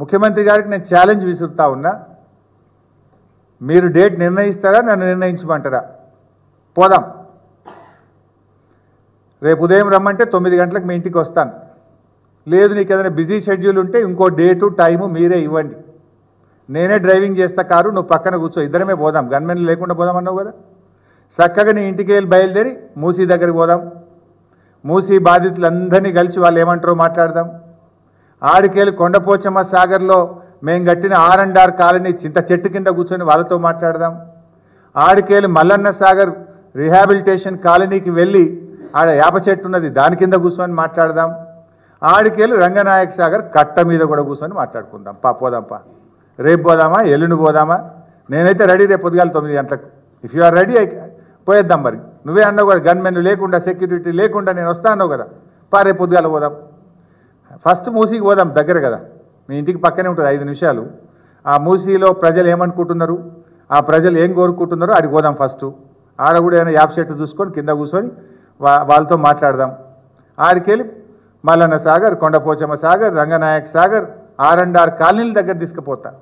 ముఖ్యమంత్రి గారికి నేను ఛాలెంజ్ విసురుతా ఉన్నా మీరు డేట్ నిర్ణయిస్తారా నన్ను నిర్ణయించమంటారా పోదాం రేపు ఉదయం రమ్మంటే తొమ్మిది గంటలకు మీ ఇంటికి వస్తాను లేదు నీకు ఏదైనా బిజీ షెడ్యూల్ ఉంటే ఇంకో డేటు టైము మీరే ఇవ్వండి నేనే డ్రైవింగ్ చేస్తా కారు నువ్వు పక్కన కూర్చో ఇద్దరమే పోదాం గన్మెన్లు లేకుండా పోదాం అన్నావు కదా చక్కగా నీ ఇంటికి వెళ్ళి బయలుదేరి మూసీ దగ్గరికి పోదాం మూసీ బాధితులందరినీ కలిసి వాళ్ళు ఏమంటారో మాట్లాడదాం ఆడికేలు కొండపోచమ్మ సాగర్లో మేము కట్టిన ఆర్ అండ్ ఆర్ కాలనీ చింత చెట్టు కింద కూర్చొని వాళ్ళతో మాట్లాడదాం ఆడికేలు మల్లన్న సాగర్ రిహాబిలిటేషన్ కాలనీకి వెళ్ళి ఆడ యాప చెట్టు ఉన్నది దాని కింద కూర్చొని మాట్లాడదాం ఆడికేలు రంగనాయక సాగర్ కట్ట మీద కూడా కూర్చొని మాట్లాడుకుందాం పా పోదాంపా రేపు పోదామా ఎల్లుండి పోదామా నేనైతే రెడీ రేపు పొద్దుగాల తొమ్మిది గంటలకు ఇఫ్ యు ఆర్ రెడీ పోయేద్దాం మరి నువ్వే అన్నావు కదా గన్మెన్ లేకుండా సెక్యూరిటీ లేకుండా నేను వస్తా అన్నావు కదా పా రేపు పొద్దుగాల పోదాం ఫస్ట్ మూసీకి పోదాం దగ్గర కదా మీ ఇంటికి పక్కనే ఉంటుంది ఐదు నిమిషాలు ఆ మూసీలో ప్రజలు ఏమనుకుంటున్నారు ఆ ప్రజలు ఏం కోరుకుంటున్నారో అడిగి పోదాం ఫస్ట్ ఆడ కూడా ఏదైనా యాప్ సెట్ చూసుకొని కింద కూర్చొని వా వాళ్ళతో మాట్లాడదాం ఆడికెళ్ళి Mallanna Sagar Kondapochamma Sagar Ranganayak Sagar R and R కాలనీల దగ్గర తీసుకుపోతా